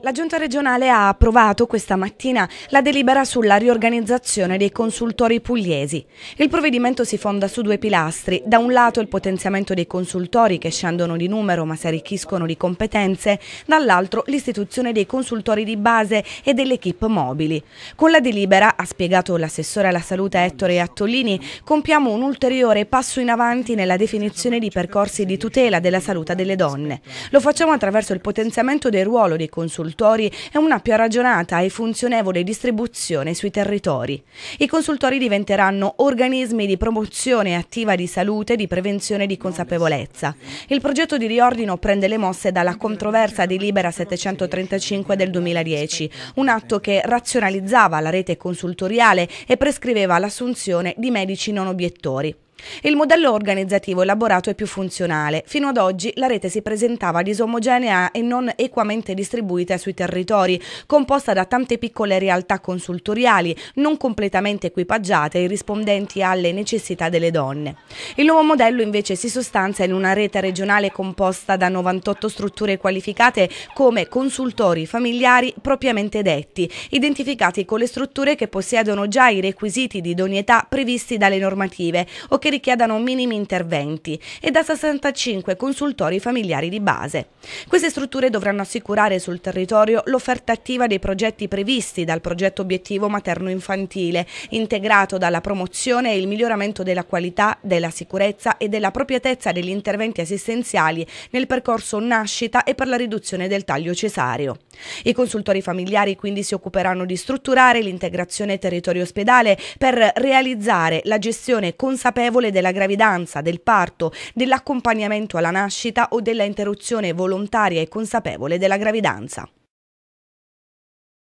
La Giunta regionale ha approvato questa mattina la delibera sulla riorganizzazione dei consultori pugliesi. Il provvedimento si fonda su due pilastri. Da un lato il potenziamento dei consultori che scendono di numero ma si arricchiscono di competenze, dall'altro l'istituzione dei consultori di base e delle equip mobili. Con la delibera, ha spiegato l'assessore alla salute Ettore Attolini, compiamo un ulteriore passo in avanti nella definizione di percorsi di tutela della salute delle donne. Lo facciamo attraverso il potenziamento del ruolo dei consultori consultori e una più ragionata e funzionevole distribuzione sui territori. I consultori diventeranno organismi di promozione attiva di salute, di prevenzione e di consapevolezza. Il progetto di riordino prende le mosse dalla controversa di Libera 735 del 2010, un atto che razionalizzava la rete consultoriale e prescriveva l'assunzione di medici non obiettori. Il modello organizzativo elaborato è più funzionale. Fino ad oggi la rete si presentava disomogenea e non equamente distribuita sui territori, composta da tante piccole realtà consultoriali non completamente equipaggiate e rispondenti alle necessità delle donne. Il nuovo modello invece si sostanza in una rete regionale composta da 98 strutture qualificate come consultori familiari propriamente detti, identificati con le strutture che possiedono già i requisiti di idoneità previsti dalle normative o che richiedano minimi interventi e da 65 consultori familiari di base. Queste strutture dovranno assicurare sul territorio l'offerta attiva dei progetti previsti dal progetto obiettivo materno-infantile, integrato dalla promozione e il miglioramento della qualità, della sicurezza e della proprietà degli interventi assistenziali nel percorso nascita e per la riduzione del taglio cesareo. I consultori familiari quindi si occuperanno di strutturare l'integrazione territorio-ospedale per realizzare la gestione consapevole consapevole della gravidanza, del parto, dell'accompagnamento alla nascita o della interruzione volontaria e consapevole della gravidanza.